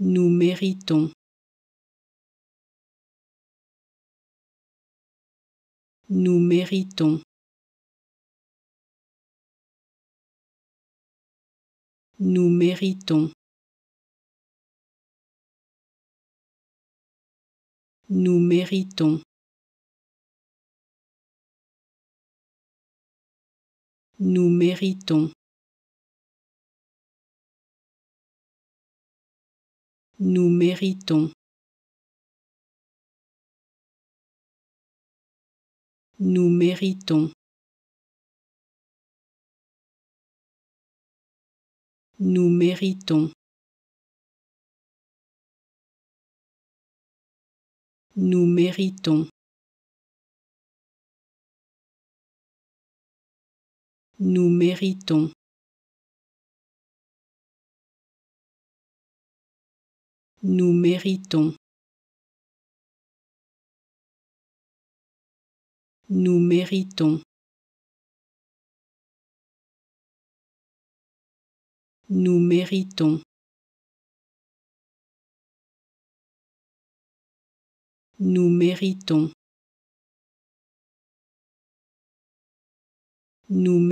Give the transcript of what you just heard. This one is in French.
nous méritons. Nous méritons. Nous méritons. Nous méritons. Nous méritons. nous méritons. Nous méritons. Nous méritons. Nous méritons. Nous méritons. nous méritons. Nous méritons. Nous méritons. Nous méritons. Nous